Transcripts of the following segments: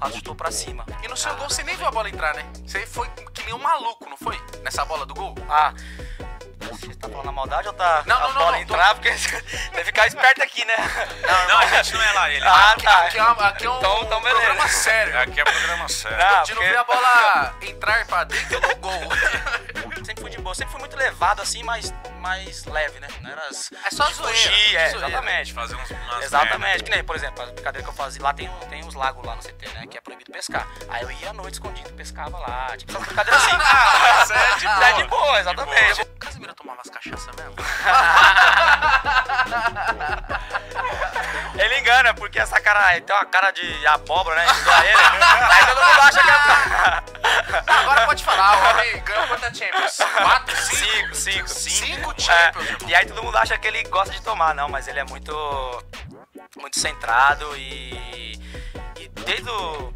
arrastou pra cima. E no seu gol você nem viu a bola entrar, né? Você foi que nem um maluco, não foi? Nessa bola do gol? Ah. Você tá falando a maldade ou tá não, não, a não, bola não, entrar? Tô... Porque que ficar esperto aqui, né? Não, não, a gente não é lá ele. É ah, aqui, tá. Aqui é, aqui é um então, então programa sério. Aqui é um programa sério. Não, a gente não vê a bola entrar pra dentro do gol. sempre fui de boa, sempre fui muito levado assim, mas mais leve, né? Não era as... É só zoeira. Fugir, é, zoeira. exatamente. Fazer uns umas Exatamente. Merda. Que nem, por exemplo, a brincadeira que eu fazia lá tem, tem uns lagos lá no CT, né? Que é proibido pescar. Aí eu ia à noite escondido, pescava lá. Tipo, uma brincadeira assim. ah, é de é boa. É de boa, exatamente. De boa. Casimiro, tomava as cachaça mesmo? ele engana, porque essa cara ele tem uma cara de abóbora, né? Ele. Né? Aí todo mundo acha que é. Não, ah, agora pode falar, o homem ganhou quantas Champions? Cinco, cinco, cinco. cinco é. Champions. É, e aí todo mundo acha que ele gosta de tomar, não, mas ele é muito. muito centrado e. e desde o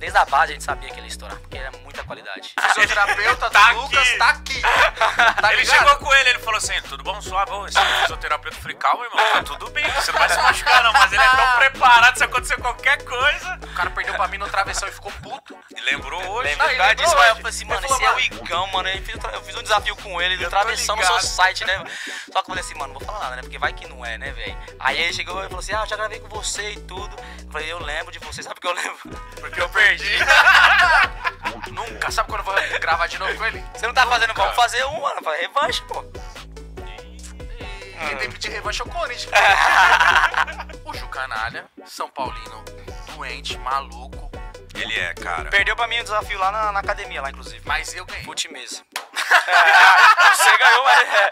desde a base a gente sabia que ele ia estourar, porque era é muita qualidade. O fisioterapeuta tá do Lucas tá aqui. Tá ele ligado? chegou com ele, ele falou assim: tudo bom, suave? Esse fisioterapeuta eu falei: calma, irmão, tá tudo bem, você não vai se machucar, não. Mas ele é tão ah. preparado se acontecer qualquer coisa. O cara perdeu pra mim no travessão e ficou puto. E lembrou hoje. Não, ele lembrou hoje. Eu falei assim, mano, esse é o Igão, mano. Eu fiz um desafio com ele, ele travessão no seu site, né? Só que eu falei assim, mano, não vou falar nada, né? Porque vai que não é, né, velho? Aí ele chegou e falou assim: ah, já gravei com você e tudo. Eu falei, eu lembro de você, sabe o que eu lembro? Porque eu perdi perdi. Nunca. Sabe quando eu vou gravar de novo com ele? Você não tá Nunca. fazendo, vamos fazer uma, revanche, pô. Quem tem que pedir revanche é o Corinthians. Puxa o canalha, São Paulino, doente, maluco. Ele é, cara. Perdeu pra mim o desafio lá na, na academia, lá, inclusive. Mas eu ganhei. Fute Você ganhou, mas... É.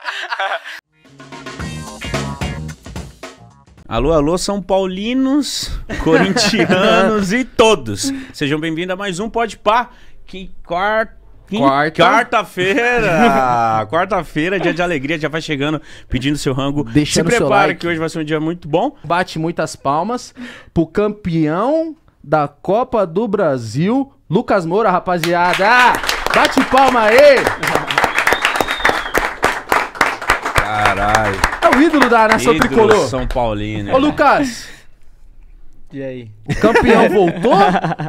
Alô, alô, São Paulinos, corintianos e todos. Sejam bem-vindos a mais um Pode Pá, que quarta. Quarta. Quarta-feira! Quarta-feira, dia de alegria, já vai chegando pedindo seu rango. Deixando Se prepara like. que hoje vai ser um dia muito bom. Bate muitas palmas pro campeão da Copa do Brasil, Lucas Moura, rapaziada. Bate palma aí! Caralho. É o ídolo da nação ídolo tricolor. São Paulino. Ô, né? Lucas. E aí? O campeão voltou?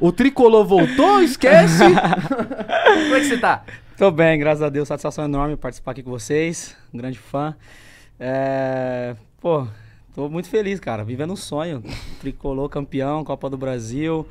o tricolor voltou? Esquece! Como é que você tá? Tô bem, graças a Deus. Satisfação enorme participar aqui com vocês. Um grande fã. É... Pô, tô muito feliz, cara. Vivendo um sonho. Tricolor campeão, Copa do Brasil.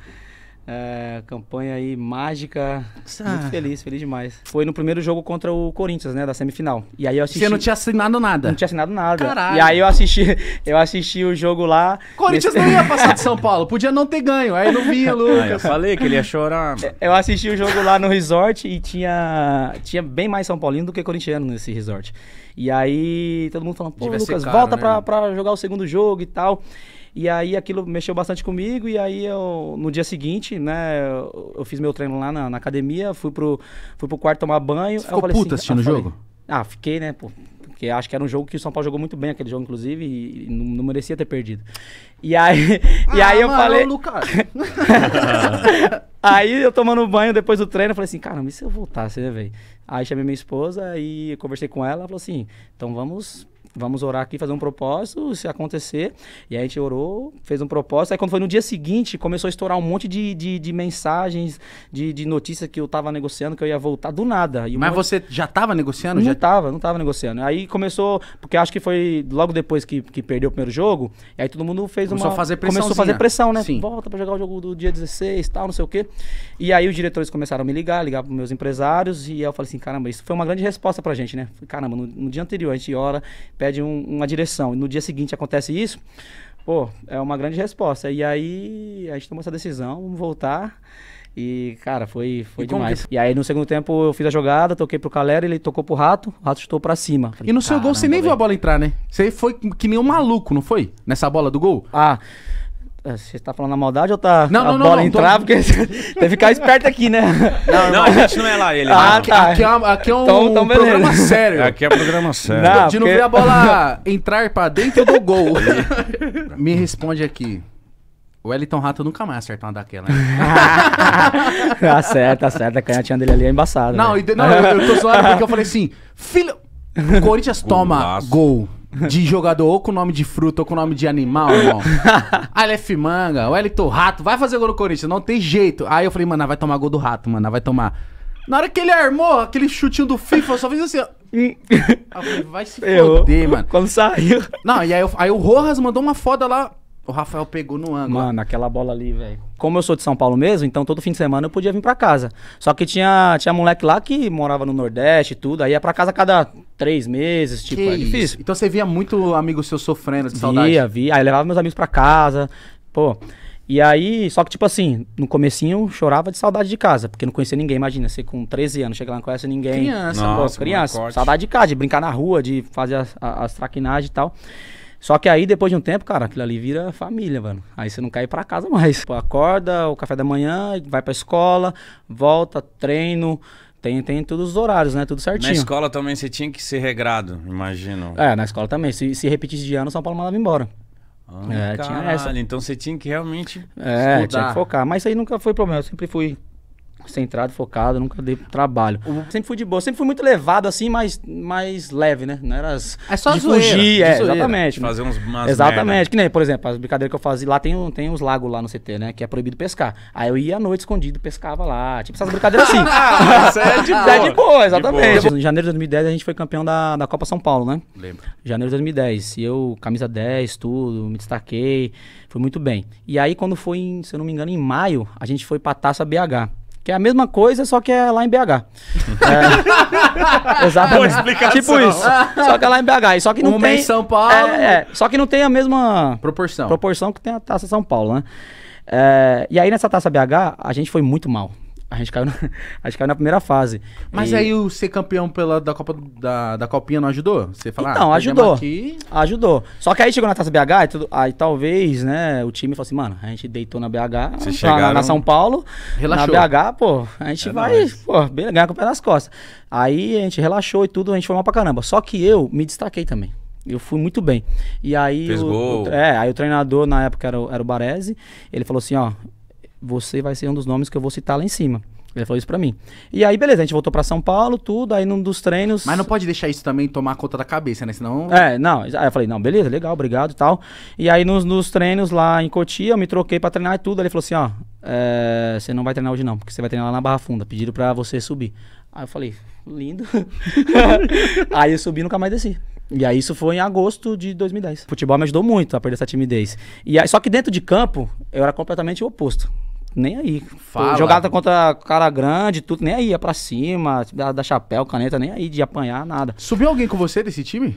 É, campanha aí mágica. Muito feliz, feliz demais. Foi no primeiro jogo contra o Corinthians, né? Da semifinal. E aí eu assisti. Você não tinha assinado nada? Não tinha assinado nada. Caralho. E aí eu assisti, eu assisti o jogo lá. Corinthians nesse... não ia passar de São Paulo, podia não ter ganho. Aí não via, Lucas. eu falei que ele ia chorar. Eu assisti o jogo lá no resort e tinha, tinha bem mais São Paulino do que corintiano nesse resort. E aí todo mundo falando, pô, Lucas, caro, volta né? pra, pra jogar o segundo jogo e tal. E aí aquilo mexeu bastante comigo. E aí eu, no dia seguinte, né, eu, fiz meu treino lá na, na, academia, fui pro, fui pro quarto tomar banho. Você ficou puta assim, assistindo o jogo? Ah, fiquei, né, pô, Porque acho que era um jogo que o São Paulo jogou muito bem, aquele jogo, inclusive, e não, não merecia ter perdido. E aí, ah, e aí eu falei. aí eu tomando banho depois do treino, eu falei assim, caramba, e se eu voltasse, né, velho? Aí chamei minha esposa e conversei com ela, ela falou assim, então vamos. Vamos orar aqui, fazer um propósito, se acontecer. E aí a gente orou, fez um propósito. Aí quando foi no dia seguinte, começou a estourar um monte de, de, de mensagens, de, de notícias que eu tava negociando, que eu ia voltar do nada. e Mas monte... você já tava negociando? Não já tava, não tava negociando. Aí começou, porque acho que foi logo depois que, que perdeu o primeiro jogo, e aí todo mundo fez fez começou uma. A fazer começou a fazer pressão, né? Sim. Volta para jogar o jogo do dia 16 tal, não sei o quê. E aí os diretores começaram a me ligar, ligar pros meus empresários, e eu falei assim, caramba, isso foi uma grande resposta pra gente, né? Caramba, no, no dia anterior a gente ora, pede um, uma direção, e no dia seguinte acontece isso. Pô, é uma grande resposta. E aí a gente tomou essa decisão, vamos voltar. E, cara, foi, foi e demais. Que... E aí, no segundo tempo, eu fiz a jogada, toquei pro Calera, ele tocou pro Rato, o Rato chutou pra cima. Falei, e no seu gol, você nem viu a bola entrar, né? Você foi que nem um maluco, não foi? Nessa bola do gol? Ah, é, você tá falando na maldade ou tá não, a não, bola não, entrar? Tô... Porque tem que ficar esperto aqui, né? Não, não, a gente não é lá ele. É ah, tá. Aqui é, aqui é um então, então, programa sério. Aqui é programa sério. Não, De porque... não ver a bola entrar pra dentro do gol. Me responde aqui. O Elton Rato nunca mais acerta uma daquela. Né? acerta, tá acerta. Tá A canhotinha dele ali é embaçada. Não, e, não eu, eu tô zoando porque eu falei assim: filho. O Corinthians toma Golaço. gol de jogador ou com nome de fruta ou com nome de animal, irmão. Aleph é Manga, o Elton Rato, vai fazer gol no Corinthians, não tem jeito. Aí eu falei, mano, vai tomar gol do Rato, mano, vai tomar. Na hora que ele armou aquele chutinho do FIFA, eu só fiz assim, ó. eu falei, vai se Errou. foder, mano. Quando saiu. Não, e aí, aí o Rojas mandou uma foda lá. O Rafael pegou no ângulo. Mano, aquela bola ali, velho. Como eu sou de São Paulo mesmo, então todo fim de semana eu podia vir pra casa. Só que tinha, tinha moleque lá que morava no Nordeste e tudo, aí ia pra casa cada três meses, tipo, que é difícil. Isso. Então você via muito amigo seu sofrendo de via, saudade? Via, via. Aí levava meus amigos pra casa, pô. E aí, só que tipo assim, no comecinho chorava de saudade de casa, porque não conhecia ninguém, imagina, você com 13 anos, chega lá não conhece ninguém. Criança, Nossa, pô, criança. Saudade de casa, de brincar na rua, de fazer as, as traquinagens e tal. Só que aí, depois de um tempo, cara, aquilo ali vira família, mano. Aí você não cai para casa mais. Pô, acorda, o café da manhã, vai pra escola, volta, treino. Tem, tem todos os horários, né? Tudo certinho. Na escola também você tinha que ser regrado, imagino. É, na escola também. Se, se repetisse de ano, São Paulo mandava embora. Ah, é, caralho, tinha essa. Então você tinha que realmente. É, estudar. tinha que focar. Mas isso aí nunca foi problema. Eu sempre fui concentrado, focado, nunca dei trabalho. Sempre fui de boa, sempre fui muito levado assim, mas mais leve, né? Não era as, É só de zoeira, fugir, é, zoeira. exatamente. Fazer uns umas Exatamente, merda. que nem, por exemplo, as brincadeiras que eu fazia lá tem, tem uns lagos lá no CT, né, que é proibido pescar. Aí eu ia à noite escondido, pescava lá, tipo essas brincadeiras assim. ah, é de é boa. É de boa, exatamente. De boa. Em janeiro de 2010 a gente foi campeão da, da Copa São Paulo, né? Lembro. Janeiro de 2010. E eu, camisa 10, tudo, me destaquei, foi muito bem. E aí quando foi, em, se eu não me engano, em maio, a gente foi pra Taça BH. Que é a mesma coisa, só que é lá em BH. é, exatamente. Tipo isso. Só que é lá em BH. E só que não tem. Em São Paulo. É, é, só que não tem a mesma. Proporção. Proporção que tem a taça São Paulo, né? É, e aí nessa taça BH, a gente foi muito mal a gente caiu na, a gente caiu na primeira fase. Mas e... aí o ser campeão pela, da, Copa, da, da Copinha não ajudou? Você falar Não, ah, ajudou. Aqui... Ajudou. Só que aí chegou na Taça BH, e tudo, aí talvez, né, o time falou assim, mano, a gente deitou na BH, Vocês chegaram... na, São Paulo, relaxou. na BH, pô, a gente é vai, nóis. pô, ganhar com o pé nas costas. Aí a gente relaxou e tudo, a gente foi mal pra caramba. Só que eu me destaquei também. Eu fui muito bem. E aí. Fez o, o, é, aí o treinador na época era, o, era o Baresi. Ele falou assim: ó, você vai ser um dos nomes que eu vou citar lá em cima. Ele falou isso pra mim. E aí, beleza, a gente voltou pra São Paulo, tudo, aí num dos treinos. Mas não pode deixar isso também tomar conta da cabeça, né? Senão. É, não. Aí eu falei, não, beleza, legal, obrigado e tal. E aí, nos, nos treinos lá em Cotia, eu me troquei pra treinar e tudo. Aí ele falou assim: ó, é, você não vai treinar hoje não, porque você vai treinar lá na Barra Funda, pediram pra você subir. Aí eu falei, lindo. aí eu subi e nunca mais desci. E aí isso foi em agosto de 2010. O futebol me ajudou muito a perder essa timidez. E aí, só que dentro de campo, eu era completamente o oposto nem aí. Fala. Jogada contra cara grande, tudo, nem aí. Ia é pra cima, da chapéu, caneta, nem aí de apanhar, nada. Subiu alguém com você desse time?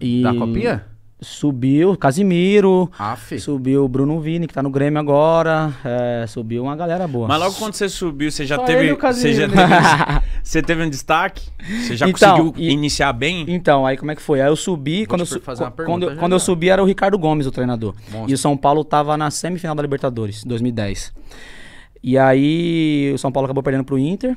E... Da copinha? Subiu Casimiro, Aff. subiu Bruno Vini, que tá no Grêmio agora, é, subiu uma galera boa. Mas logo quando você subiu, você já Só teve. Você já teve, você teve um destaque? Você já então, conseguiu e, iniciar bem? Então, aí como é que foi? Aí eu subi, Vou quando, eu, quando, eu, quando eu subi era o Ricardo Gomes, o treinador. Monstro. E o São Paulo tava na semifinal da Libertadores, 2010. E aí o São Paulo acabou perdendo pro Inter.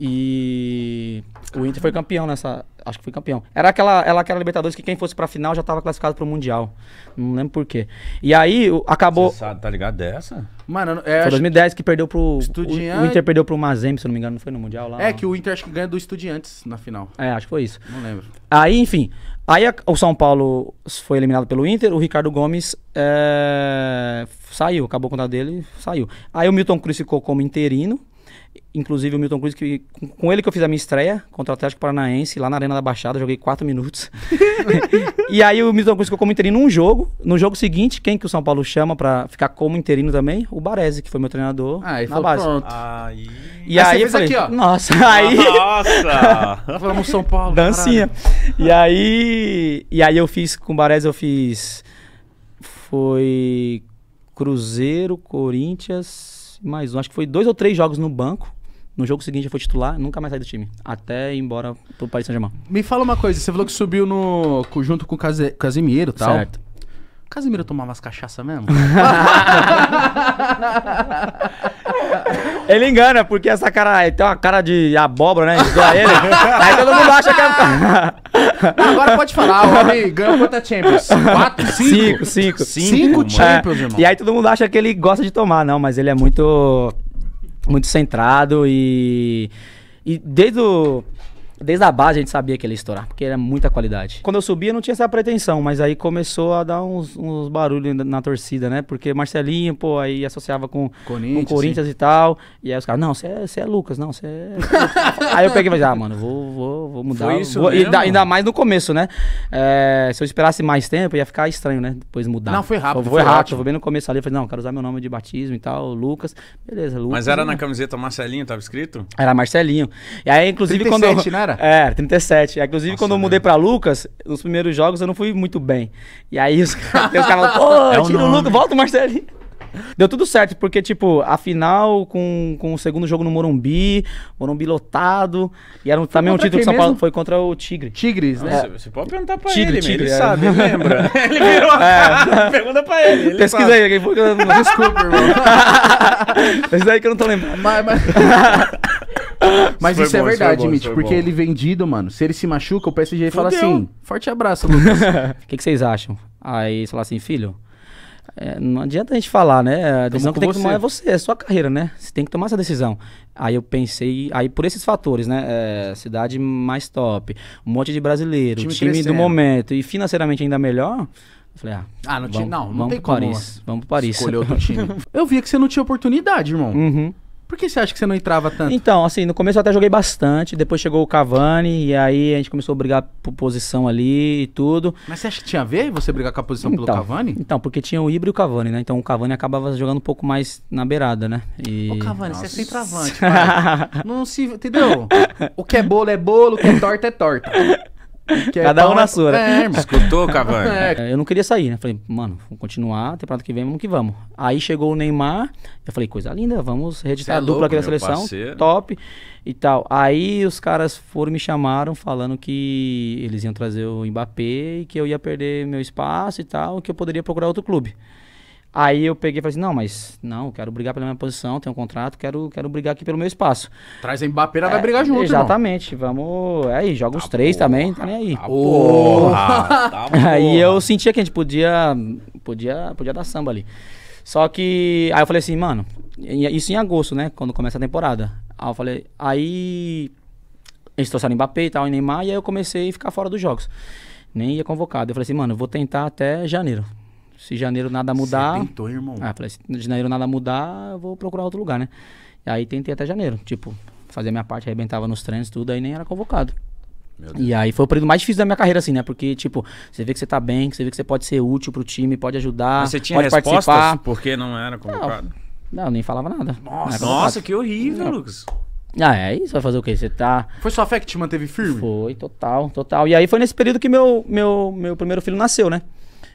E o Inter foi campeão nessa. Acho que foi campeão. Era aquela, era aquela Libertadores que quem fosse pra final já estava classificado pro Mundial. Não lembro porquê. E aí acabou. Você sabe, tá ligado dessa? Mano, é. Foi 2010 que perdeu pro. Estudiante... O, o Inter perdeu pro Mazembe, se não me engano, não foi no Mundial lá. É, não. que o Inter acho que ganha do Estudiantes na final. É, acho que foi isso. Não lembro. Aí, enfim. Aí a, o São Paulo foi eliminado pelo Inter, o Ricardo Gomes é, saiu, acabou o contrato dele, saiu. Aí o Milton Cruz ficou como interino, inclusive o Milton Cruz, que, com ele que eu fiz a minha estreia contra o Atlético Paranaense, lá na Arena da Baixada, joguei 4 minutos. e aí o Milton Cruz ficou como interino num jogo. No jogo seguinte, quem que o São Paulo chama para ficar como interino também? O Baresi, que foi meu treinador ah, na base. Pronto. Aí... E aí, aí falei, aqui, ó. nossa, aí. Nossa! Vamos São Paulo. Dancinha. Caralho. E aí. E aí eu fiz com o Baresi, eu fiz. Foi Cruzeiro, Corinthians, mais um. Acho que foi dois ou três jogos no banco. No jogo seguinte eu fui titular, nunca mais saí do time. Até ir embora pro Paris Saint-Germain. Me fala uma coisa, você falou que subiu no, junto com o Casemiro e tal. Certo. Casimiro tomava as cachaça mesmo? ele engana, porque essa cara tem uma cara de abóbora, né? Igual ele. Aí todo mundo acha que é. agora pode falar, o homem ganhou quantas Champions? Quatro, cinco? Cinco, cinco. Cinco, Champions, é. irmão. E aí todo mundo acha que ele gosta de tomar, não, mas ele é muito. Muito centrado e. E desde o Desde a base a gente sabia que ele ia estourar, porque era muita qualidade. Quando eu subia não tinha essa pretensão, mas aí começou a dar uns, uns barulhos na, na torcida, né? Porque Marcelinho, pô, aí associava com Corinthians, com Corinthians e tal. E aí os caras, não, você é, é Lucas, não, você é. aí eu peguei e falei, ah, mano, vou, vou, vou mudar. Foi isso vou, ainda, ainda, mais no começo, né? É, se eu esperasse mais tempo, ia ficar estranho, né? Depois mudar. Não, foi rápido. Foi, foi rápido, foi bem no começo ali. Eu falei, não, quero usar meu nome de batismo e tal, Lucas. Beleza, Lucas. Mas era né? na camiseta Marcelinho, tava escrito? Era Marcelinho. E aí, inclusive, 37, quando. Eu, era? agora? É, 37. Inclusive, Nossa, quando eu né? mudei para pra Lucas, nos primeiros jogos eu não fui muito bem. E aí os, caras falaram, é pô, tira o Lucas, volta o Marcelinho. Deu tudo certo, porque, tipo, a final com, com o segundo jogo no Morumbi, Morumbi lotado, e era um, também um título que São Paulo mesmo? foi contra o Tigre. Tigres, né? é. Você pode perguntar pra Tigre, ele, Tigre, ele é. sabe, ele lembra. ele virou a é. cara, pergunta pra ele. ele Pesquisa aí, quem foi que eu... Desculpa, irmão. Pesquisa aí que eu não tô lembrando. Mas, mas... Mas isso, é isso bom, é verdade, Mitch, porque bom. ele vendido, mano. Se ele se machuca, o PSG Fudeu. fala assim: forte abraço, Lucas. O que, que, vocês acham? Aí você fala assim, filho, é, não adianta a gente falar, né? A decisão que tem que tomar é você, é sua carreira, né? Você tem que tomar essa decisão. Aí eu pensei, aí por esses fatores, né? É, cidade mais top, um monte de brasileiro, time, time do momento e financeiramente ainda melhor. Falei, ah, ah não, vamos, tinha, não, não vamos tem Paris, como. Vamos para Paris. Escolheu outro time. eu via que você não tinha oportunidade, irmão. Uhum. Por que você acha que você não entrava tanto? Então, assim, no começo eu até joguei bastante, depois chegou o Cavani, e aí a gente começou a brigar por posição ali e tudo. Mas você acha que tinha a ver você brigar com a posição então, pelo Cavani? Então, porque tinha o Ibra e o Cavani, né? Então o Cavani acabava jogando um pouco mais na beirada, né? E... Ô Cavani, Nossa. você é centroavante, cara. não se... Entendeu? O que é bolo é bolo, o que é torta é torta. É Cada um na sua. É, né? irmão. Escutou, Cavani? É. Eu não queria sair, né? Falei, mano, vamos continuar, temporada que vem, vamos que vamos. Aí chegou o Neymar, eu falei, coisa linda, vamos reeditar é a dupla aqui da seleção, parceiro. top e tal. Aí os caras foram me chamaram falando que eles iam trazer o Mbappé e que eu ia perder meu espaço e tal, que eu poderia procurar outro clube. Aí eu peguei e falei assim, não, mas não, quero brigar pela minha posição, tenho um contrato, quero, quero brigar aqui pelo meu espaço. Traz a Mbappé, é, vai brigar junto, Exatamente, vamos... É aí, joga tá os três porra, também, tá nem aí. Tá porra, tá porra. Aí eu sentia que a gente podia, podia, podia dar samba ali. Só que, aí eu falei assim, mano, isso em agosto, né, quando começa a temporada. Aí eu falei, aí eles trouxeram Mbappé e tal, e Neymar, e aí eu comecei a ficar fora dos jogos. Nem ia convocado. Eu falei assim, mano, eu vou tentar até janeiro se janeiro nada mudar. Você tentou, irmão. Ah, falei, se janeiro nada mudar, eu vou procurar outro lugar, né? E aí tentei até janeiro. Tipo, fazer minha parte, arrebentava nos treinos, tudo, aí nem era convocado. E aí foi o período mais difícil da minha carreira, assim, né? Porque, tipo, você vê que você tá bem, que você vê que você pode ser útil pro time, pode ajudar, Mas você tinha pode participar. Porque não era convocado? Não, não nem falava nada. Nossa, nossa que horrível, não. Lucas. Ah, é isso, vai fazer o quê? Você tá. Foi sua fé que te manteve firme? Foi, total, total. E aí foi nesse período que meu, meu, meu primeiro filho nasceu, né?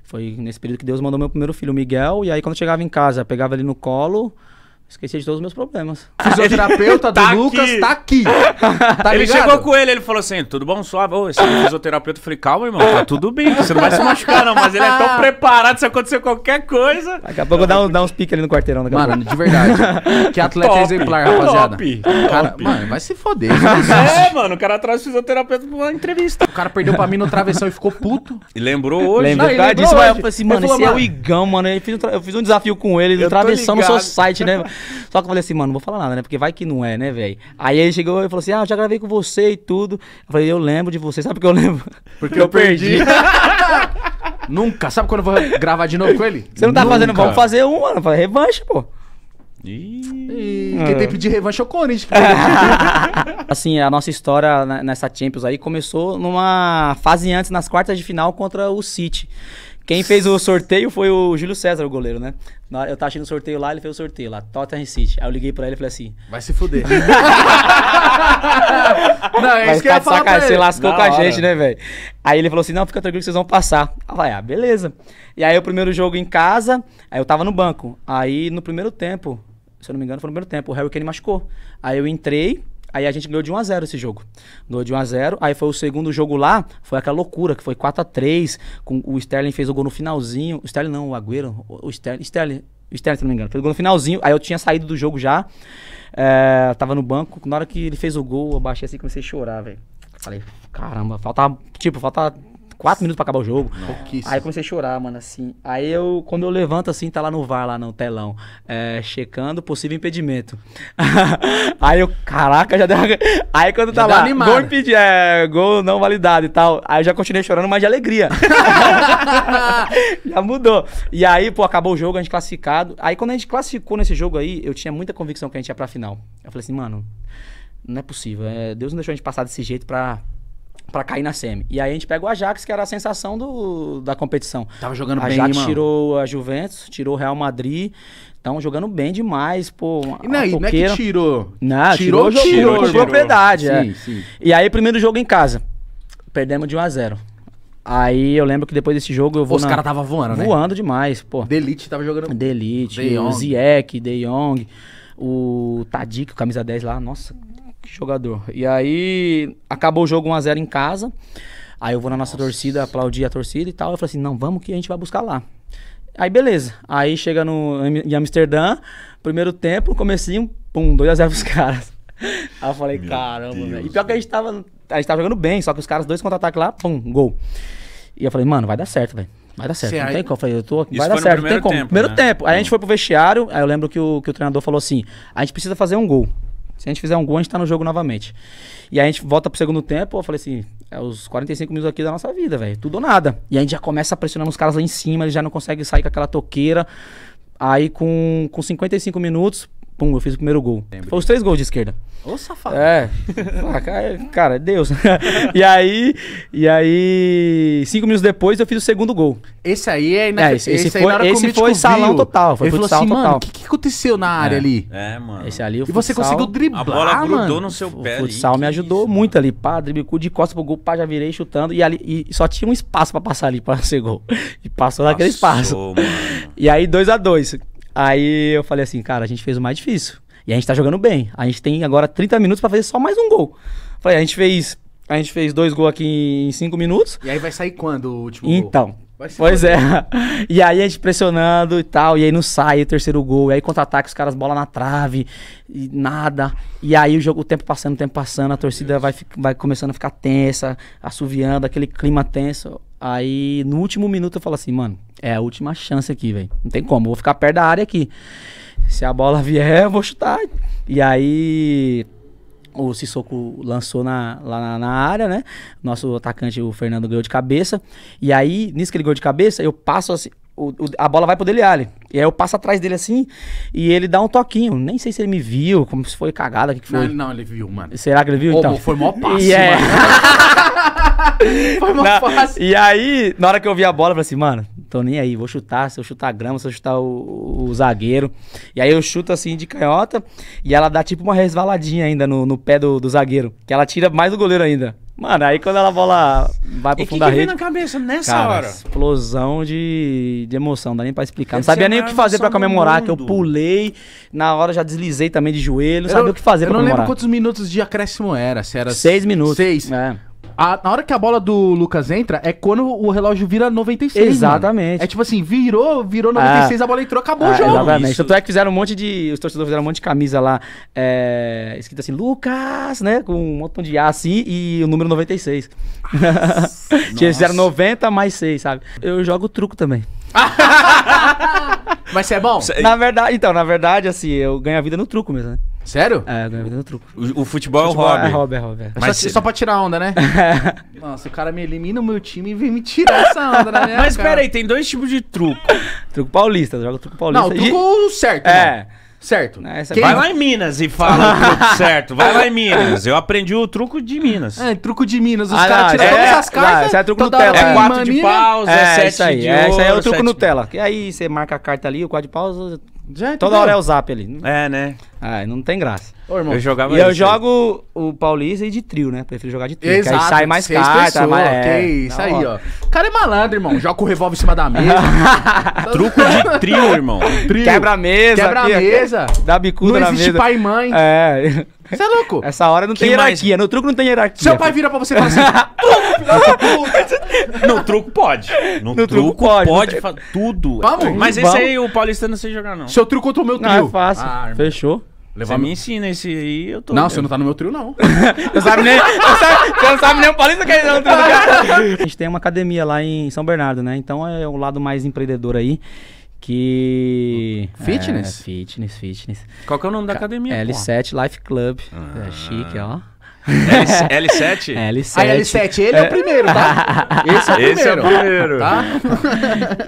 Foi nesse período que Deus mandou meu primeiro filho, o Miguel. E aí, quando chegava em casa, pegava ele no colo Esqueci de todos os meus problemas. Fisioterapeuta tá do Lucas aqui. tá aqui. Tá ele chegou com ele, ele falou assim: tudo bom, suave? Ô, esse fisioterapeuta, eu falei, calma, irmão, tá tudo bem, você não vai se machucar, não. Mas ele é tão preparado se acontecer qualquer coisa. Daqui a pouco dá, um, dá uns piques ali no quarteirão daqui Mano, de verdade. Que atleta é top, exemplar, rapaziada. Top, cara, top. Mano, vai se foder. É, mano, o cara traz fisioterapeuta pra uma entrevista. O cara perdeu pra mim no travessão e ficou puto. E lembrou hoje. Lembrou, cara, disso, hoje. eu falei assim, mano, esse é o Igão, mano. Eu fiz um, eu fiz um desafio com ele no travessão no seu site, né? Só que eu falei assim, mano, não vou falar nada, né? Porque vai que não é, né, velho? Aí ele chegou e falou assim: ah, eu já gravei com você e tudo. Eu falei, eu lembro de você, sabe por que eu lembro? Porque eu perdi. Nunca. Sabe quando eu vou gravar de novo com ele? Você não tá Nunca. fazendo, vamos fazer um, mano. Falei, revanche, pô. Ih, quem tem que pedir revanche é o Corinthians. assim, a nossa história nessa Champions aí começou numa fase antes, nas quartas de final contra o City. Quem fez o sorteio foi o Júlio César, o goleiro, né? Eu tava achando o sorteio lá, ele fez o sorteio lá, Tottenham City. Aí eu liguei pra ele e falei assim... Vai se fuder. não, é isso que eu ia falar sacanagem, Você lascou com a gente, né, velho? Aí ele falou assim, não, fica tranquilo que vocês vão passar. eu falei, ah, beleza. E aí o primeiro jogo em casa, aí eu tava no banco. Aí no primeiro tempo, se eu não me engano, foi no primeiro tempo, o Harry Kane machucou. Aí eu entrei... Aí a gente ganhou de 1x0 esse jogo. Ganhou de 1x0. Aí foi o segundo jogo lá, foi aquela loucura, que foi 4x3. Com, o Sterling fez o gol no finalzinho. O Sterling não, o Agüero. O, Sterling, Sterling, o Sterling, se não me engano. Fez o gol no finalzinho. Aí eu tinha saído do jogo já. É, tava no banco. Na hora que ele fez o gol, eu baixei assim e comecei a chorar, velho. Falei, caramba, faltava. Tipo, faltava quatro minutos pra acabar o jogo. Aí eu comecei a chorar, mano, assim. Aí eu, quando eu levanto assim, tá lá no VAR, lá no telão, é, checando possível impedimento. aí eu, caraca, já deu. Uma... Aí quando já tá lá, animado. gol impedir, é, gol não validado e tal. Aí eu já continuei chorando, mas de alegria. já mudou. E aí, pô, acabou o jogo, a gente classificado. Aí quando a gente classificou nesse jogo aí, eu tinha muita convicção que a gente ia pra final. Eu falei assim, mano, não é possível. É, Deus não deixou a gente passar desse jeito pra, para cair na semi. E aí a gente pega o Ajax, que era a sensação do, da competição. Tava jogando Ajax bem, Ajax tirou a Juventus, tirou o Real Madrid. Estão jogando bem demais, pô. E não, é, e não é que tirou. Não, tirou, tirou, jogou, tirou, tirou. propriedade. Sim, é. sim. E aí, primeiro jogo em casa. Perdemos de 1 a 0 Aí eu lembro que depois desse jogo eu vou. Os na... caras tava voando, né? Voando demais, pô. delete tava jogando. delete Zieck o Ziek, De Jong, o Tadic, o camisa 10 lá. Nossa, que jogador. E aí acabou o jogo 1x0 em casa. Aí eu vou na nossa, nossa torcida, aplaudir a torcida e tal. Eu falei assim: não, vamos que a gente vai buscar lá. Aí beleza. Aí chega no, em Amsterdã, primeiro tempo, comecinho, pum, 2x0 pros caras. Aí eu falei, Meu caramba, velho. E pior que a gente tava. A gente tava jogando bem, só que os caras, dois contra-ataques lá, pum, gol. E eu falei, mano, vai dar certo, velho. Vai dar certo. Cê, não aí... como. Eu falei, eu tô. vai dar certo, não tem como. Tempo, primeiro né? tempo. Aí a gente foi pro vestiário. Aí eu lembro que o, que o treinador falou assim: a gente precisa fazer um gol. Se a gente fizer um gol, a gente tá no jogo novamente. E a gente volta pro segundo tempo, eu falei assim, é os 45 minutos aqui da nossa vida, velho. Tudo ou nada. E a gente já começa pressionando os caras lá em cima, eles já não conseguem sair com aquela toqueira. Aí com, com 55 minutos, pum, eu fiz o primeiro gol. Lembra. Foi os três gols de esquerda. Ô, safado. É. Ah, cara, é Deus. e aí, e aí, cinco minutos depois eu fiz o segundo gol. Esse aí é inacreditável. É, esse, esse, foi, esse foi salão viu. total. Foi Ele futsal assim, total. mano, o que, que, aconteceu na área é. ali? É, mano. Esse ali, o e você conseguiu driblar, A bola grudou no seu pé O futsal ali, me ajudou isso, muito mano. ali. Pá, driblou de costas pro gol, pá, já virei chutando. E ali, e só tinha um espaço pra passar ali, pra ser gol. E passou, passou naquele espaço. Mano. E aí, dois a dois. Aí eu falei assim, cara, a gente fez o mais difícil. E a gente tá jogando bem. A gente tem agora 30 minutos para fazer só mais um gol. Falei, a gente fez. A gente fez dois gols aqui em cinco minutos. E aí vai sair quando o último então, gol? Então. Pois é. E aí a gente pressionando e tal. E aí não sai o terceiro gol. E aí contra-ataque, os caras bola na trave. E nada. E aí o jogo, o tempo passando, o tempo passando, a torcida vai, vai começando a ficar tensa, assoviando, aquele clima tenso. Aí no último minuto eu falo assim, mano, é a última chance aqui, velho. Não tem como, vou ficar perto da área aqui. Se a bola vier, eu vou chutar. E aí o Sissoko lançou na, lá na, na, área, né? Nosso atacante, o Fernando, ganhou de cabeça. E aí, nisso que ele ganhou de cabeça, eu passo assim, o, o, a bola vai pro Dele Alli. E aí eu passo atrás dele assim e ele dá um toquinho. Nem sei se ele me viu, como se foi cagada, que, que foi. Não, não, ele viu, mano. Será que ele viu, Ô, então? Foi mó passo, e é. foi mó na... E aí, na hora que eu vi a bola, eu falei assim, mano, tô nem aí, vou chutar, se eu chutar a grama, se eu chutar o, o zagueiro. E aí eu chuto assim de canhota e ela dá tipo uma resvaladinha ainda no, no pé do, do zagueiro, que ela tira mais o goleiro ainda. Mano, aí quando ela bola vai pro e fundo que da que rede. na cabeça nessa cara, hora? Explosão de, de emoção, não dá nem pra explicar. Deve não sabia é nem o que fazer pra comemorar, que eu pulei, na hora já deslizei também de joelho, não eu, sabia o que fazer pra comemorar. Eu não lembro quantos minutos de acréscimo era, se era. Seis minutos. Seis. É. A, na hora que a bola do Lucas entra, é quando o relógio vira 96. Exatamente. Mano. É tipo assim, virou, virou 96, ah. a bola entrou, acabou o ah, jogo. Exatamente. Isso. Tanto é que fizeram um monte de. Os torcedores fizeram um monte de camisa lá, é, escrito assim, Lucas, né? Com um montão de A assim e o número 96. Eles fizeram 90 mais 6, sabe? Eu jogo truco também. Mas você é bom? Na verdade, então, na verdade, assim, eu ganho a vida no truco mesmo, né? Sério? É, na vida truco. O, o futebol, é o é hobby. É hobby, é hobby. É. Mas só, se... só pra tirar onda, né? Nossa, o cara me elimina o meu time e vem me tirar essa onda, né? Mas pera aí, tem dois tipos de truco. truco paulista, joga truco paulista. Não, o truco certo. É. Né? Certo. É Quem... Vai lá em Minas e fala o truco certo. Vai lá em Minas. Eu aprendi o truco de Minas. É, truco de Minas. Os ah, caras tiram é, todas as cartas. Não, o é truco Nutella. É 4 de paus, é 7 é, de ouro. É, isso aí é o truco Nutella. Que aí você marca a carta ali, o quadro de paus... Já, toda hora é o zap ali. É, né? Ah, não tem graça. Ô, irmão, eu jogava e eu jogo o Paulista e de trio, né? Prefiro jogar de trio. Exato, aí sai mais carta, mais... É, okay, isso aí, ó. O cara é malandro, irmão. Joga o revólver em cima da mesa. Truco de trio, irmão. Trio. Quebra a mesa. Quebra a mesa. Dá bicuda na mesa. Não existe pai e mãe. É. Você é louco? Essa hora não tem mais? hierarquia. No truco não tem hierarquia. Seu pai vira pra você e fala assim. no truco pode. No, no truco, pode. Pode tudo. Vamos. Mas vamos. esse aí o paulista não sei jogar, não. Seu truco contra o meu trio. Não, é fácil. Ah, Fechou. Levar você me ensina esse aí, eu tô. Não, você não tá no meu trio, não. não sabe nem, você não sabe nem o Paulista que é no trio tá do cara. A gente tem uma academia lá em São Bernardo, né? Então é o lado mais empreendedor aí. Que. Hum, fitness? É, fitness, fitness. Qual que é o nome da academia? L7 pô? Life Club. Ah. É chique, ó. L7? L7. A L7, ele é, o é. primeiro, tá? Esse é o Esse primeiro. É o primeiro. Tá?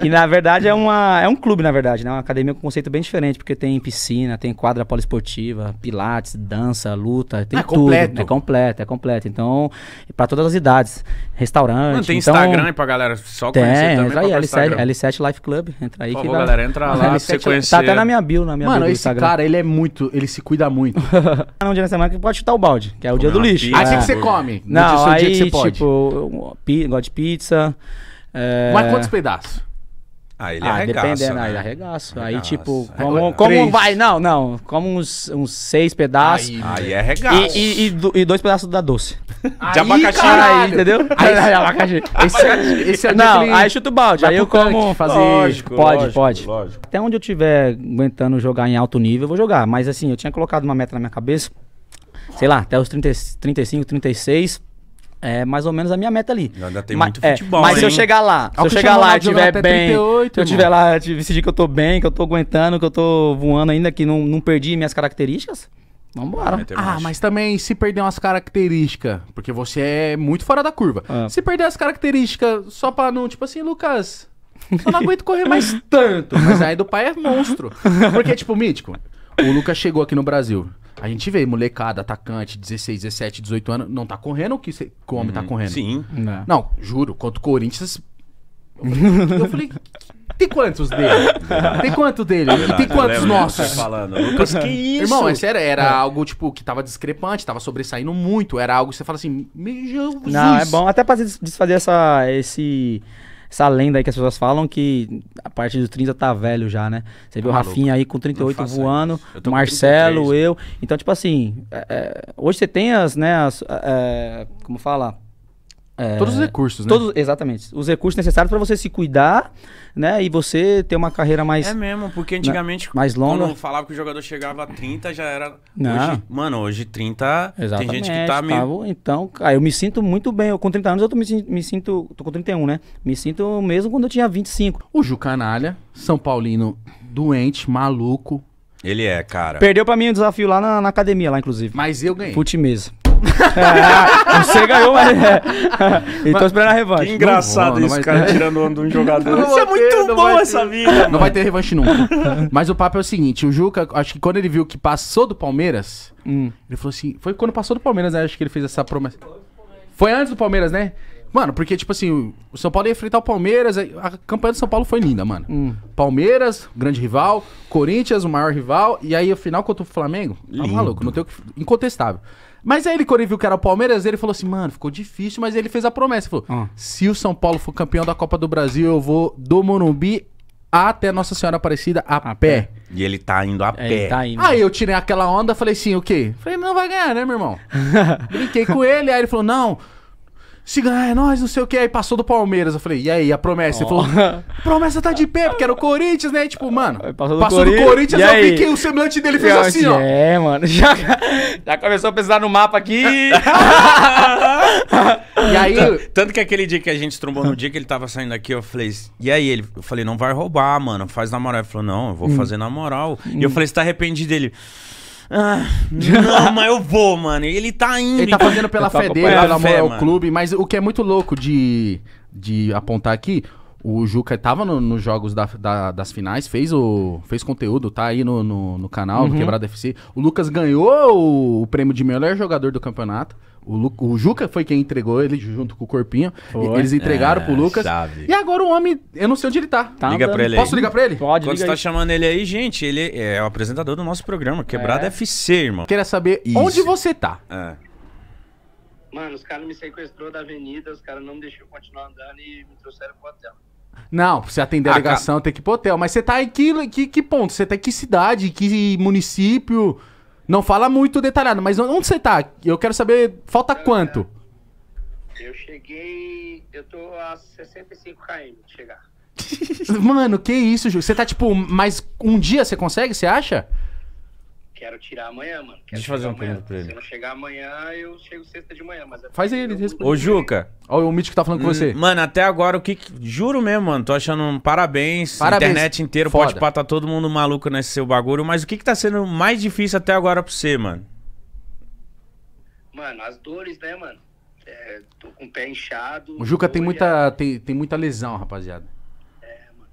E na verdade é, uma, é um clube, na verdade, né? Uma academia com um conceito bem diferente, porque tem piscina, tem quadra poliesportiva, pilates, dança, luta, tem ah, é tudo. Completo. É completo, é completo. Então, para todas as idades. Restaurante. Mano, tem então, Instagram aí pra galera só tem, conhecer também. Entra aí, L7, L7 Life Club. Entra aí Por favor, que dá, galera, entra lá, L7, você é- tá conhecer. Tá até na minha bio, na minha Mano, bio esse Instagram. cara, ele é muito, ele se cuida muito. não, um dia na semana que pode chutar o balde, que é o dia do livro bicho. Aí o que que é. você come? No Não, dia aí, que você pode. tipo, eu gosto de pizza. é, Mas quantos pedaços? Aí ah, ele ah, arregaça, dependendo, né? aí arregaço. Aí, tipo, como, como vai? Não, não. Como uns, uns seis pedaços. Aí, Aí é regaço. E, e- e e dois pedaços da doce. Aí, abacaxi. Aí, entendeu? Aí, abacaxi. Esse é, esse é Não, aí chuta o balde. Aí eu como. fazer. Lógico, pode, lógico, pode. lógico. Até onde eu tiver aguentando jogar em alto nível, eu vou jogar. Mas assim, eu tinha colocado uma meta na minha cabeça sei lá, até os 30, 35, 36. É mais ou menos a minha meta ali. ainda tem Ma muito é, futebol, é, Mas hein? se eu chegar lá, é se eu chegar lá e tiver bem, 38, se eu tiver lá e decidir que eu tô bem, que eu tô aguentando, que eu tô voando ainda, que não, não perdi minhas características, Vambora. Ah, mas também se perder umas características, porque você é muito fora da curva. Ah. Se perder as características só pra não, tipo assim, Lucas, eu não aguento correr mais tanto. Mas aí do pai é monstro. Porque, tipo, mítico, o Lucas chegou aqui no Brasil. A gente vê molecada, atacante, 16, 17, 18 anos, não tá correndo o que você come, tá uhum. tá correndo. Sim. Não, não juro, quanto o Corinthians. Eu falei, tem quantos dele? Tem quanto dele? É verdade, tem quantos nossos? Tá falando. Lucas, que isso? Irmão, é sério, era é. algo, tipo, que tava discrepante, tava sobressaindo muito. Era algo que você fala assim, meu Jesus. Não, é bom até pra desfazer essa, esse essa lenda aí que as pessoas falam que a parte dos 30 tá velho já, né? Você viu tá o Rafinha aí com 38 voando, Marcelo, eu. Então, tipo assim, é, é, hoje você tem as, né, as, é, é como fala? É, todos os recursos, né? Todos, exatamente. Os recursos necessários para você se cuidar, né? E você ter uma carreira mais. É mesmo, porque né, antigamente, né, mais longa. quando falava que o jogador chegava a 30, já era. Não. Hoje, mano, hoje 30. Exatamente, tem gente que tá meio. então, cara, eu me sinto muito bem. Eu, com 30 anos eu tô me, me sinto. Tô com 31, né? Me sinto mesmo quando eu tinha 25. O Ju Canalha, São Paulino doente, maluco. Ele é, cara. Perdeu para mim o um desafio lá na, na, academia, lá, inclusive. Mas eu ganhei. Fute mesmo é, você ganhou, mas. É. E então, esperando a revanche. Que engraçado vou, isso, cara, tirando o de um jogador. Não isso é muito bom essa vida. Não vai ter revanche nunca. mas o papo é o seguinte: o Juca, acho que quando ele viu que passou do Palmeiras, hum. ele falou assim. Foi quando passou do Palmeiras, né? Acho que ele fez essa promessa. Foi antes do Palmeiras, né? Mano, porque, tipo assim, o São Paulo ia enfrentar o Palmeiras. A campanha do São Paulo foi linda, mano. Hum. Palmeiras, grande rival. Corinthians, o maior rival. E aí, o final contra o Flamengo. Tá maluco, não tem o que. Incontestável. Mas aí ele, quando ele viu que era o Palmeiras, ele falou assim, mano, ficou difícil, mas ele fez a promessa. Ele falou, ah. se o São Paulo for campeão da Copa do Brasil, eu vou do Morumbi até Nossa Senhora Aparecida a, a pé. pé. E ele tá indo a é, pé. Tá indo. Aí eu tirei aquela onda, falei assim, o quê? Falei, não vai ganhar, né, meu irmão? Brinquei com ele, aí ele falou, não, se ganhar ah, é nós, não sei o que. Aí passou do Palmeiras. Eu falei, e aí, a promessa? Oh. Ele falou, promessa tá de pé, porque era o Corinthians, né? E, tipo, mano, passou do, passou Corinthians, do Corinthians, eu vi que o semblante dele fez assim, assim, ó. É, mano, já, já começou a pesar no mapa aqui. e aí... Tanto que aquele dia que a gente trombou, no dia que ele tava saindo aqui, eu falei, e aí? Ele, eu falei, não vai roubar, mano, faz na moral. Ele falou, não, eu vou hum. fazer na moral. Hum. E eu falei, você tá arrependido dele? Ah, não, mas eu vou, mano. Ele tá indo. Ele tá então. fazendo pela tá fé dele, pelo amor ao clube. Mas o que é muito louco de, de apontar aqui, o Juca tava no- nos jogos da- da- das finais, fez o fez conteúdo, tá aí no, no, no canal, no uhum. Quebrado FC. O Lucas ganhou o, o prêmio de melhor jogador do campeonato. O, Lu, o Juca foi quem entregou ele junto com o Corpinho. Eles entregaram é, pro Lucas. Chave. E agora o homem, eu não sei onde ele tá. tá Liga pra ele Posso aí. ligar pra ele? Pode, Quando você tá aí. tá chamando ele aí, gente, ele é o apresentador do nosso programa, Quebrada é. FC, irmão. Queria saber Isso. onde você tá. É. Mano, os caras me sequestrou da avenida, os caras não me deixaram continuar andando e me trouxeram pro hotel. Não, você atender a delegação, tem que ir pro hotel. Mas você tá em que, que, que ponto? Você tá em que cidade, que município? Não fala muito detalhado, mas onde você tá? Eu quero saber, falta eu, quanto? Eu cheguei. Eu tô a 65 km de chegar. Mano, que isso, Ju? Você tá tipo, mais um dia você consegue, você acha? quero tirar amanhã, mano. Quero Deixa eu fazer uma pergunta pra ele. Se eu não chegar amanhã, eu chego sexta de manhã. Mas é Faz aí, ele responde. Ô, Juca. Olha o Mítico tá falando com você. Hum, mano, até agora o que. Juro mesmo, mano. Tô achando um parabéns. parabéns. Internet inteira, Foda. pode patar todo mundo maluco nesse seu bagulho. Mas o que que tá sendo mais difícil até agora pra você, mano? Mano, as dores, né, mano? É, tô com o pé inchado. O Juca tem muita, tem, tem muita lesão, rapaziada. É, mano.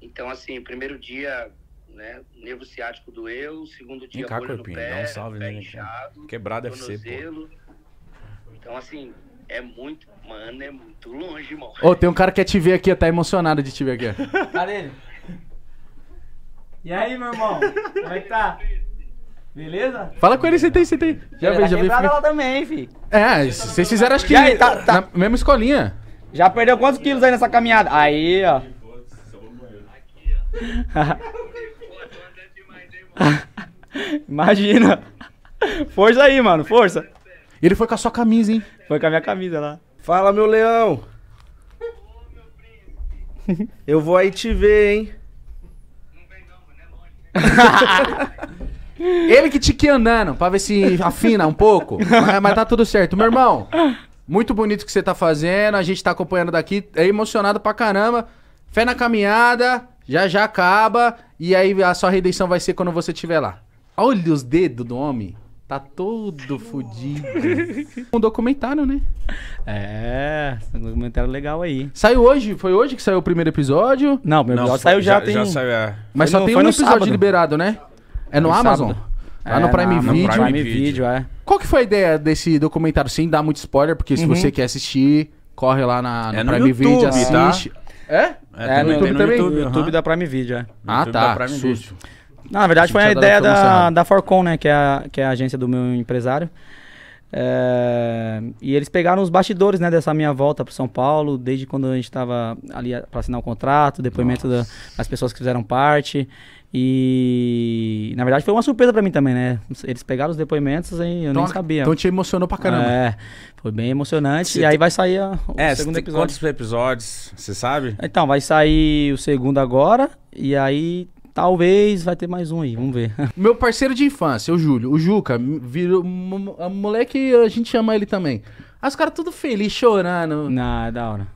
Então, assim, primeiro dia né? Nervo ciático doeu, segundo dia Vem cá, corpinho, pé, dá um salve pé inchado, quebrado FC, pô. Então assim, é muito, mano, é muito longe, irmão. Ô, tem um cara que quer te ver aqui, tá emocionado de te ver aqui. Cadê ele? E aí, meu irmão? Como é que tá? Beleza? Fala com ele, senta aí, senta aí. Já veio já veio. Tá lá também, fi. É, vocês fizeram acho que aí, tá, tá. na mesma escolinha. Já perdeu quantos quilos aí nessa caminhada? Aí, ó. Imagina. Força aí, mano, força. Ele foi com a sua camisa, hein? Foi com a minha camisa lá. Fala, meu leão. Eu vou aí te ver, hein? Ele que te que andando, pra ver se afina um pouco. Mas, mas, tá tudo certo. Meu irmão, muito bonito o que você tá fazendo. A gente tá acompanhando daqui. É emocionado pra caramba. Fé na caminhada já já acaba e aí a sua redenção vai ser quando você estiver lá. Olha os dedos do homem. Tá todo fudido. um documentário, né? É, um documentário legal aí. Saiu hoje? Foi hoje que saiu o primeiro episódio? Não, o primeiro episódio saiu já, já tem... Já saiu, é. Mas foi só no, tem um episódio sábado. liberado, né? É no, no Amazon? Sábado. Lá é, no Prime na, Video. No Prime Video, é. Qual que foi a ideia desse documentário? Sem dar muito spoiler, porque uhum. se você quer assistir, corre lá na, no, é no Prime YouTube, Video, tá? assiste. Tá? É? É, é no, YouTube também? No YouTube, YouTube uhum. da Prime Video, é. Ah, YouTube tá. Da Prime Video. Não, na verdade, foi a ideia da, da, da Forcon, né? Que é, a, que é a agência do meu empresário. É, e eles pegaram os bastidores né, dessa minha volta para São Paulo, desde quando a gente estava ali para assinar o contrato, depoimento da, das pessoas que fizeram parte. E na verdade foi uma surpresa para mim também, né? Eles pegaram os depoimentos e eu então, nem sabia. Então te emocionou pra caramba. É, foi bem emocionante. e aí vai sair o é, segundo episódio. Quantos episódios? Você sabe? Então, vai sair o segundo agora. E aí Talvez vai ter mais um aí, vamos ver. Meu parceiro de infância, o Júlio, o Juca, virou moleque, a gente chama ele também. Aí os caras tudo feliz, chorando. Não, é da hora.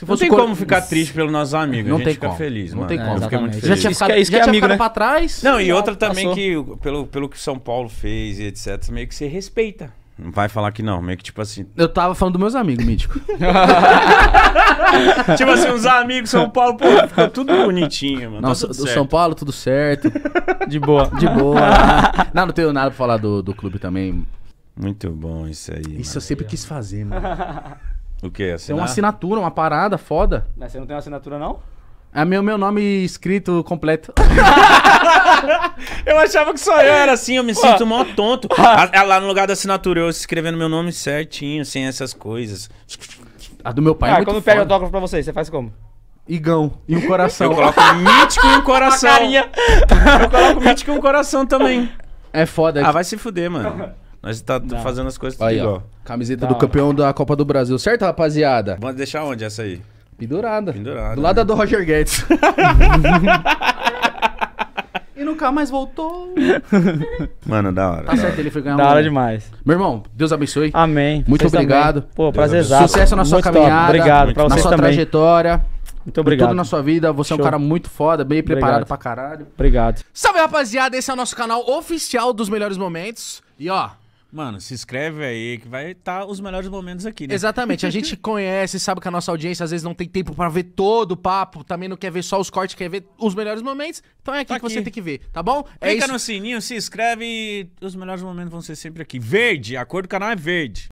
Se não tem cor... como ficar triste pelo nosso amigo. Não a gente tem fica como. feliz, não Tem como. É, fiquei muito feliz. Já tinha ficado, isso que, é, isso já é né? pra trás. Não, e outra também passou. que, pelo, pelo que São Paulo fez e etc, meio que você respeita. Não vai falar que não, meio que tipo assim. Eu tava falando dos meus amigos, mítico. tipo assim, uns amigos, São Paulo, pô, ficou tudo bonitinho, mano. Tá Nossa, tá do São Paulo, tudo certo. De boa. De boa. não, não tenho nada pra falar do, do clube também. Muito bom isso aí. Isso mano. eu sempre quis fazer, mano. O que? Assinar? Tem uma assinatura, uma parada foda. Mas você não tem uma assinatura, não? É meu, meu nome escrito completo. eu achava que só eu era assim, eu me Pô. sinto mó tonto. A, é lá no lugar da assinatura, eu escrevendo meu nome certinho, sem essas coisas. A do meu pai. É ah, é quando pega autógrafo pra você, você faz como? Igão e um coração. Eu coloco mítico e um coração. eu coloco mítico e um coração também. É foda. Ah, vai se fuder, mano. Nós está fazendo as coisas aí, igual. Ó, camiseta do campeão da Copa do Brasil, certo, rapaziada? Vamos deixar onde essa aí? Pendurada. Pendurada. Do lado né? da do Roger Guedes. e nunca mais voltou. Mano, da hora. Tá certo, hora. ele foi ganhar Da um hora demais. Meu irmão, Deus abençoe. Amém. Muito vocês obrigado. Também. Pô, prazer exato. Sucesso na sua muito caminhada. Top. Obrigado, pra vocês Na sua também. trajetória. Muito obrigado. Tudo na sua vida. Você Show. é um cara muito foda, bem obrigado. preparado pra caralho. Obrigado. Salve, rapaziada. Esse é o nosso canal oficial dos melhores momentos. E ó, Mano, se inscreve aí que vai estar tá os melhores momentos aqui, né? Exatamente. A gente conhece, sabe que a nossa audiência às vezes não tem tempo para ver todo o papo, também não quer ver só os cortes, quer ver os melhores momentos. Então é aqui tá que você tem que ver, tá bom? É Clica isso. no sininho, se inscreve e os melhores momentos vão ser sempre aqui. Verde, a cor do canal é verde.